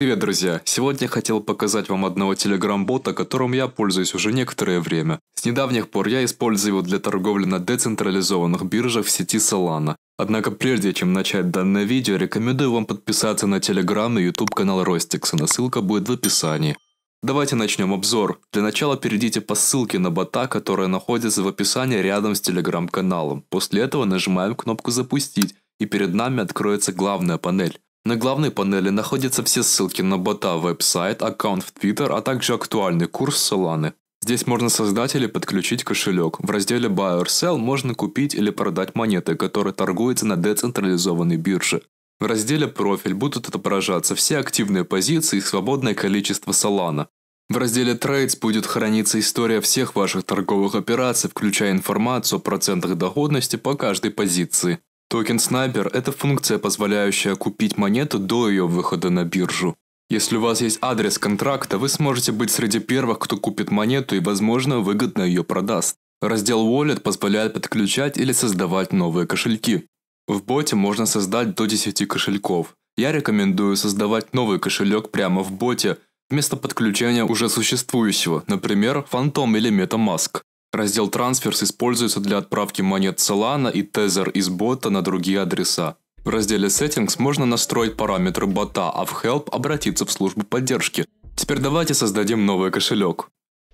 Привет, друзья! Сегодня я хотел показать вам одного телеграм-бота, которым я пользуюсь уже некоторое время. С недавних пор я использую его для торговли на децентрализованных биржах в сети Solana. Однако прежде чем начать данное видео, рекомендую вам подписаться на телеграм и youtube канал Ростиксона, ссылка будет в описании. Давайте начнем обзор. Для начала перейдите по ссылке на бота, которая находится в описании рядом с телеграм-каналом. После этого нажимаем кнопку «Запустить» и перед нами откроется главная панель. На главной панели находятся все ссылки на бота, веб-сайт, аккаунт в Twitter, а также актуальный курс Solana. Здесь можно создать или подключить кошелек. В разделе Buy or Sell можно купить или продать монеты, которые торгуются на децентрализованной бирже. В разделе «Профиль» будут отображаться все активные позиции и свободное количество Solana. В разделе Trades будет храниться история всех ваших торговых операций, включая информацию о процентах доходности по каждой позиции. Токен Снайпер – это функция, позволяющая купить монету до ее выхода на биржу. Если у вас есть адрес контракта, вы сможете быть среди первых, кто купит монету и, возможно, выгодно ее продаст. Раздел Wallet позволяет подключать или создавать новые кошельки. В боте можно создать до 10 кошельков. Я рекомендую создавать новый кошелек прямо в боте, вместо подключения уже существующего, например, Phantom или MetaMask. Раздел «Трансферс» используется для отправки монет Solana и Tether из бота на другие адреса. В разделе Settings можно настроить параметры бота, а в Help обратиться в службу поддержки. Теперь давайте создадим новый кошелек.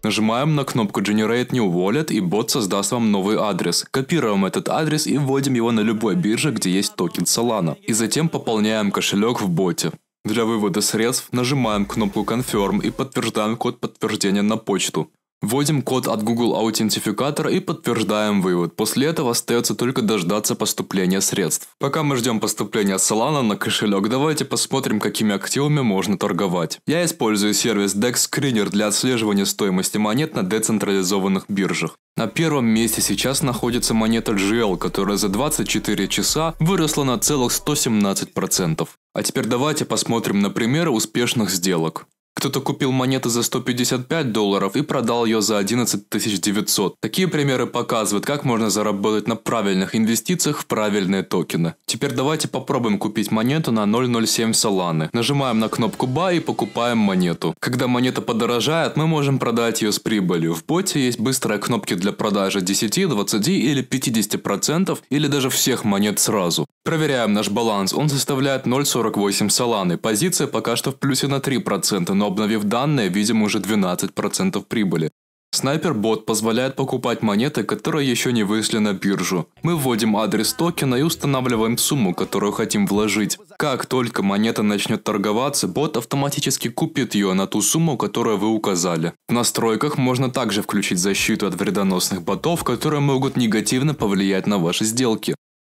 Нажимаем на кнопку Generate New Wallet и бот создаст вам новый адрес. Копируем этот адрес и вводим его на любой бирже, где есть токен Solana. И затем пополняем кошелек в боте. Для вывода средств нажимаем кнопку Confirm и подтверждаем код подтверждения на почту. Вводим код от Google аутентификатора и подтверждаем вывод. После этого остается только дождаться поступления средств. Пока мы ждем поступления Solana на кошелек, давайте посмотрим, какими активами можно торговать. Я использую сервис DEX Screener для отслеживания стоимости монет на децентрализованных биржах. На первом месте сейчас находится монета GL, которая за 24 часа выросла на целых 117%. А теперь давайте посмотрим на примеры успешных сделок. Кто-то купил монеты за 155 долларов и продал ее за 11 900. Такие примеры показывают, как можно заработать на правильных инвестициях в правильные токены. Теперь давайте попробуем купить монету на 0.07 Solana. Нажимаем на кнопку Buy и покупаем монету. Когда монета подорожает, мы можем продать ее с прибылью. В боте есть быстрые кнопки для продажи 10, 20 или 50% или даже всех монет сразу. Проверяем наш баланс. Он составляет 0,48 саланы. Позиция пока что в плюсе на 3%, но обновив данные, видим уже 12% прибыли. Снайпер-бот позволяет покупать монеты, которые еще не вышли на биржу. Мы вводим адрес токена и устанавливаем сумму, которую хотим вложить. Как только монета начнет торговаться, бот автоматически купит ее на ту сумму, которую вы указали. В настройках можно также включить защиту от вредоносных ботов, которые могут негативно повлиять на ваши сделки.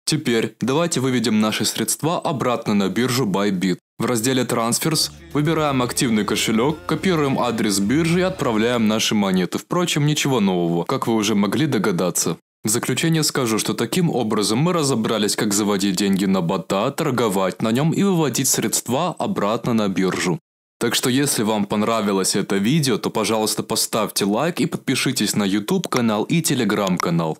Теперь давайте выведем наши средства обратно на биржу Bybit. В разделе Transfers выбираем активный кошелек, копируем адрес биржи и отправляем наши монеты. Впрочем, ничего нового, как вы уже могли догадаться. В заключение скажу, что таким образом мы разобрались, как заводить деньги на бота, торговать на нем и выводить средства обратно на биржу. Так что если вам понравилось это видео, то пожалуйста поставьте лайк и подпишитесь на YouTube канал и Telegram канал.